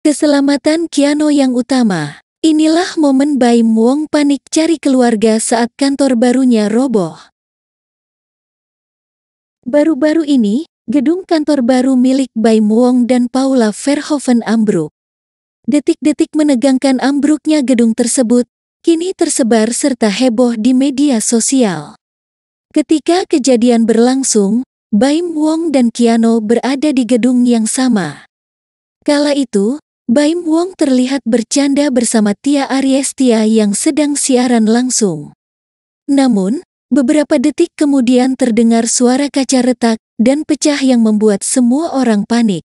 Keselamatan Kiano yang utama. Inilah momen Bai Wong panik cari keluarga saat kantor barunya roboh. Baru-baru ini, gedung kantor baru milik Bai Wong dan Paula Verhoeven ambruk. Detik-detik menegangkan ambruknya gedung tersebut, kini tersebar serta heboh di media sosial. Ketika kejadian berlangsung, Baim Wong dan Kiano berada di gedung yang sama. Kala itu, Baim Wong terlihat bercanda bersama Tia Ariestia yang sedang siaran langsung. Namun, beberapa detik kemudian terdengar suara kaca retak dan pecah yang membuat semua orang panik.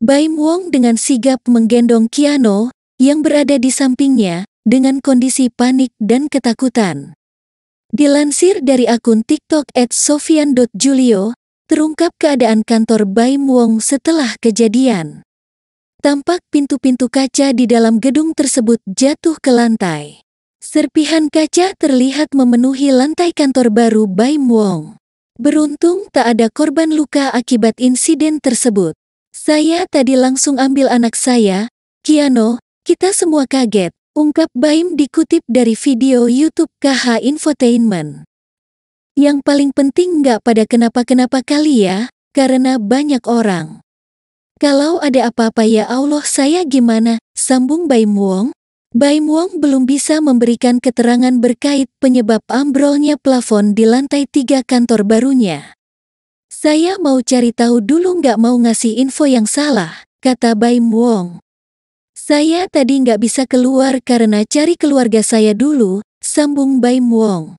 Baim Wong dengan sigap menggendong Kiano yang berada di sampingnya dengan kondisi panik dan ketakutan. Dilansir dari akun TikTok at sofian.julio, terungkap keadaan kantor Baim Wong setelah kejadian. Tampak pintu-pintu kaca di dalam gedung tersebut jatuh ke lantai. Serpihan kaca terlihat memenuhi lantai kantor baru Baim Wong. Beruntung tak ada korban luka akibat insiden tersebut. Saya tadi langsung ambil anak saya, Kiano, kita semua kaget, ungkap Baim dikutip dari video YouTube KH Infotainment. Yang paling penting nggak pada kenapa-kenapa kali ya, karena banyak orang. Kalau ada apa-apa ya Allah saya gimana? Sambung Baim Wong. Baim Wong belum bisa memberikan keterangan berkait penyebab ambrolnya plafon di lantai tiga kantor barunya. Saya mau cari tahu dulu nggak mau ngasih info yang salah, kata Baim Wong. Saya tadi nggak bisa keluar karena cari keluarga saya dulu, sambung Baim Wong.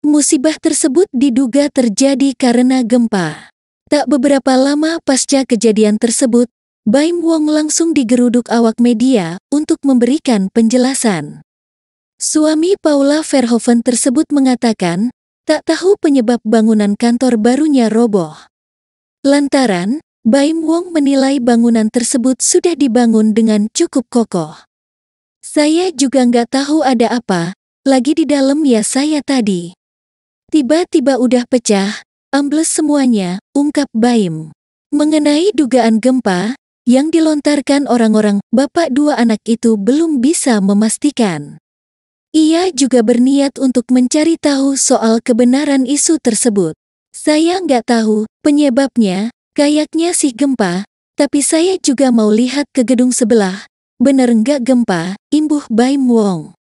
Musibah tersebut diduga terjadi karena gempa. Tak beberapa lama pasca kejadian tersebut, Baim Wong langsung digeruduk awak media untuk memberikan penjelasan. Suami Paula Verhoeven tersebut mengatakan, tak tahu penyebab bangunan kantor barunya roboh. Lantaran, Baim Wong menilai bangunan tersebut sudah dibangun dengan cukup kokoh. Saya juga nggak tahu ada apa, lagi di dalam ya saya tadi. Tiba-tiba udah pecah, Ambles semuanya, ungkap Baim. Mengenai dugaan gempa, yang dilontarkan orang-orang bapak dua anak itu belum bisa memastikan. Ia juga berniat untuk mencari tahu soal kebenaran isu tersebut. Saya nggak tahu penyebabnya, kayaknya sih gempa, tapi saya juga mau lihat ke gedung sebelah. Bener nggak gempa, imbuh Baim Wong.